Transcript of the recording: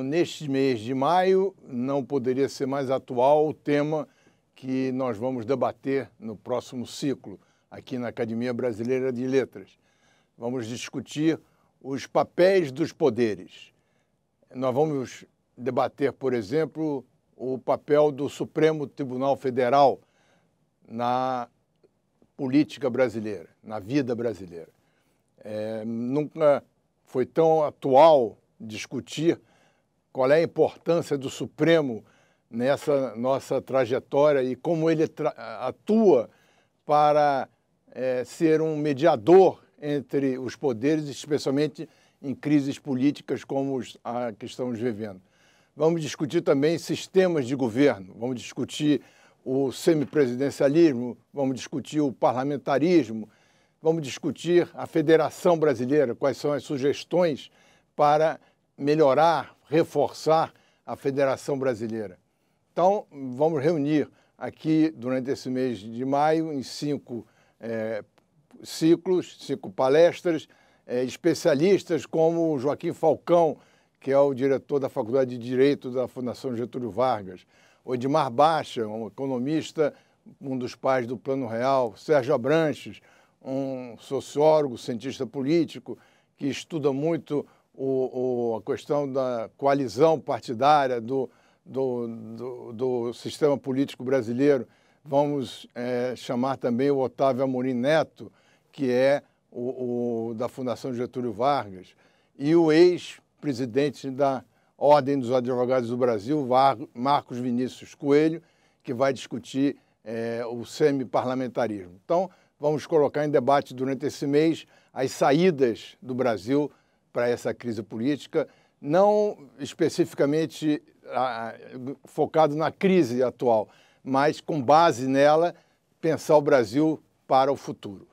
Neste mês de maio, não poderia ser mais atual o tema que nós vamos debater no próximo ciclo, aqui na Academia Brasileira de Letras. Vamos discutir os papéis dos poderes. Nós vamos debater, por exemplo, o papel do Supremo Tribunal Federal na política brasileira, na vida brasileira. É, nunca foi tão atual discutir qual é a importância do Supremo nessa nossa trajetória e como ele atua para é, ser um mediador entre os poderes, especialmente em crises políticas como a que estamos vivendo. Vamos discutir também sistemas de governo, vamos discutir o semipresidencialismo, vamos discutir o parlamentarismo, vamos discutir a Federação Brasileira, quais são as sugestões para melhorar, reforçar a Federação Brasileira. Então, vamos reunir aqui durante esse mês de maio em cinco é, ciclos, cinco palestras, é, especialistas como Joaquim Falcão, que é o diretor da Faculdade de Direito da Fundação Getúlio Vargas, Odimar Baixa, um economista, um dos pais do Plano Real, Sérgio Abranches, um sociólogo, cientista político, que estuda muito o, o, a questão da coalizão partidária do, do, do, do sistema político brasileiro. Vamos é, chamar também o Otávio Amorim Neto, que é o, o da Fundação Getúlio Vargas, e o ex-presidente da Ordem dos Advogados do Brasil, Marcos Vinícius Coelho, que vai discutir é, o semi-parlamentarismo. Então, vamos colocar em debate durante esse mês as saídas do Brasil para essa crise política, não especificamente ah, focado na crise atual, mas com base nela pensar o Brasil para o futuro.